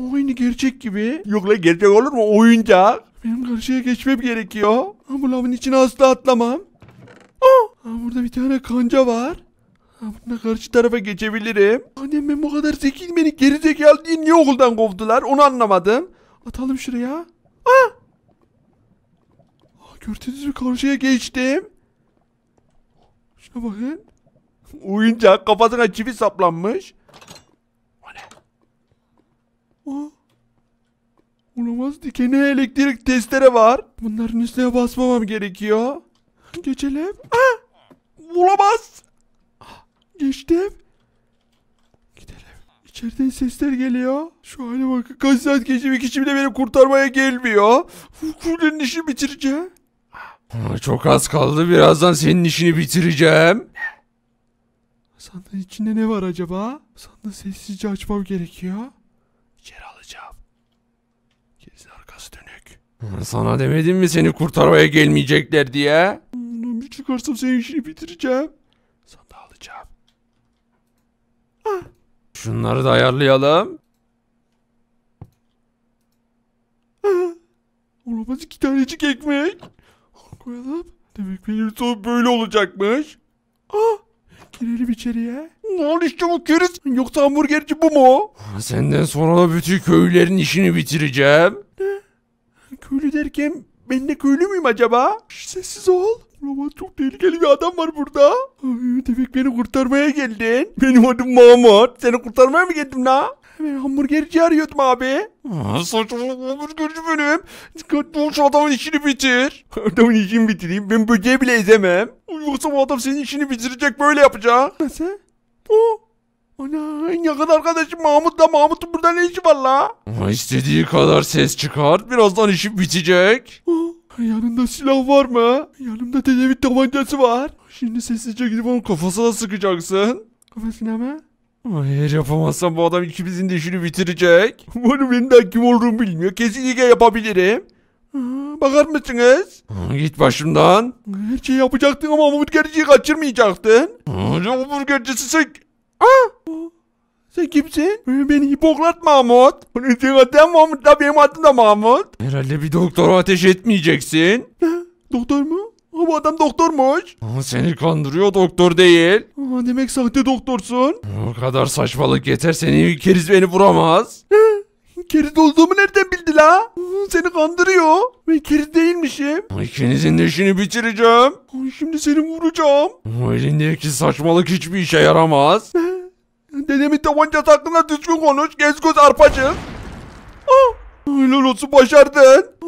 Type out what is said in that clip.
Aynı gerçek gibi. Yok lan gerçek olur mu? Oyuncak. Benim karşıya geçmem gerekiyor. Ha, bu lavın içine asla atlamam. Ah! Aa, ha, burada bir tane kanca var. Ha, bununla karşı tarafa geçebilirim. Annem ben bu kadar zekiyim beni geri zekalı diye niye okuldan kovdular onu anlamadım. Atalım şuraya. Aa! Ah! Aa, gördünüz mü karşıya geçtim. Şuna bakın. Oyuncak kafasına çivi saplanmış. Toz dikeni elektrik testere var. Bunların üstüne basmamam gerekiyor. Geçelim. Ah! Olamaz. geçtim. Gidelim. İçeriden sesler geliyor. Şu hale bakın. Kaç saat geçti bir kişi bile beni kurtarmaya gelmiyor. Fukule'nin işini bitireceğim. Ah, çok az kaldı. Birazdan senin işini bitireceğim. Sandığın içinde ne var acaba? Sandığı sessizce açmam gerekiyor. İçeri alacağım. Sana demedim mi seni kurtarmaya gelmeyecekler diye? Bir çıkarsam senin işini bitireceğim. Sana alacağım. Ah. Şunları da ayarlayalım. Ah. Olamaz iki tanecik ekmek. Koyalım. Demek benim son böyle olacakmış. Ah. Girelim içeriye. Ne oldu işte bu keriz? Yoksa hamburgerci bu mu? Senden sonra da bütün köylülerin işini bitireceğim. Köylü derken ben de köylü müyüm acaba? Şş, sessiz ol. Ama çok tehlikeli bir adam var burada. Ay, demek beni kurtarmaya geldin. Benim adım Mahmut. Seni kurtarmaya mı geldim la? Ben hamburgerci arıyordum abi. Aa, saçmalık hamburgerci benim. Dur şu adamın işini bitir. Adamın işini bitireyim. Ben böceği bile ezemem. Yoksa bu adam senin işini bitirecek böyle yapacak. Nasıl? Oh. Ana en yakın arkadaşım da Mahmut'un burada ne işi var la? Ama istediği kadar ses çıkart. Birazdan işim bitecek. Yanında silah var mı? Yanımda tecavüz tabancası var. Şimdi sessizce gidip onun kafasına sıkacaksın. Kafasına mı? Hayır yapamazsam bu adam ikimizin de işini bitirecek. Bunu de kim olduğunu bilmiyor. Kesinlikle yapabilirim. Bakar mısınız? Git başımdan. Her şeyi yapacaktın ama hamburgerciyi kaçırmayacaktın. Hamburgercisi sen Ha? Sen kimsin? Beni Hipokrat Mahmut. Hakikaten Mahmut da benim adım da Mahmut. Herhalde bir doktora ateş etmeyeceksin. doktor mu? Ha, bu adam doktormuş. Aa, seni kandırıyor doktor değil. Aa, demek sahte doktorsun. O kadar saçmalık yeter seni keriz beni vuramaz. keriz olduğumu nereden bildi la? Seni kandırıyor. Ben kerit değilmişim. İkinizin de işini bitireceğim. Şimdi seni vuracağım. elindeki saçmalık hiçbir işe yaramaz. Dedemin tabancası hakkında düzgün konuş. Gez göz arpacı. Ah, helal olsun başardın.